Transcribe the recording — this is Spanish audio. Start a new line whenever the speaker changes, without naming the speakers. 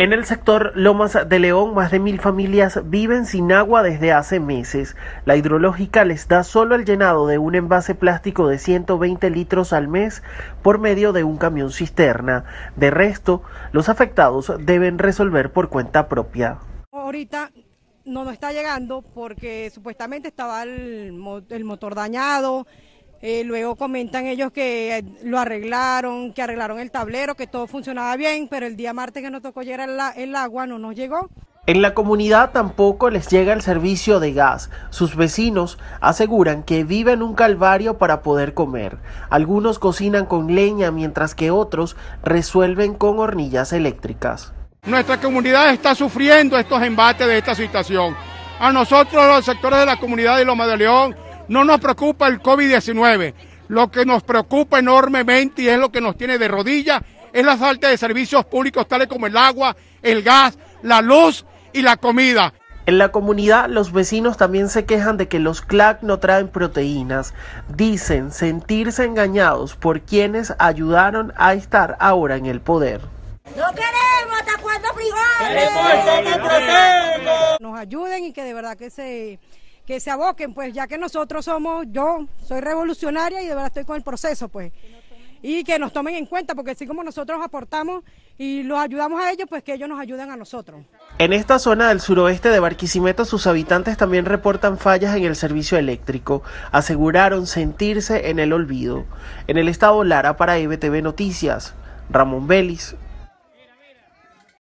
En el sector Lomas de León, más de mil familias viven sin agua desde hace meses. La hidrológica les da solo el llenado de un envase plástico de 120 litros al mes por medio de un camión cisterna. De resto, los afectados deben resolver por cuenta propia.
Ahorita no nos está llegando porque supuestamente estaba el, motor dañado, eh, luego comentan ellos que eh, lo arreglaron, que arreglaron el tablero, que todo funcionaba bien, pero el día martes que nos tocó llegar el, agua no nos llegó.
En la comunidad tampoco les llega el servicio de gas. Sus vecinos aseguran que viven un calvario para poder comer. Algunos cocinan con leña mientras que otros resuelven con hornillas eléctricas.
Nuestra comunidad está sufriendo estos embates de esta situación. A nosotros los sectores de la comunidad de Loma de León no nos preocupa el COVID-19. Lo que nos preocupa enormemente y es lo que nos tiene de rodillas es la falta de servicios públicos tales como el agua,
el gas, la luz y la comida. En la comunidad los vecinos también se quejan de que los CLAC no traen proteínas. Dicen sentirse engañados por quienes ayudaron a estar ahora en el poder.
No queremos hasta cuando frijoles. Nos ayuden y que de verdad que se que se aboquen, pues ya que nosotros somos, yo soy revolucionaria y de verdad estoy con el proceso, pues. Y que nos tomen en cuenta, porque así como nosotros aportamos y los ayudamos a ellos, pues que ellos nos ayuden a nosotros.
En esta zona del suroeste de Barquisimeto, sus habitantes también reportan fallas en el servicio eléctrico. Aseguraron sentirse en el olvido. En el estado Lara para EBTV Noticias, Ramón Vélez.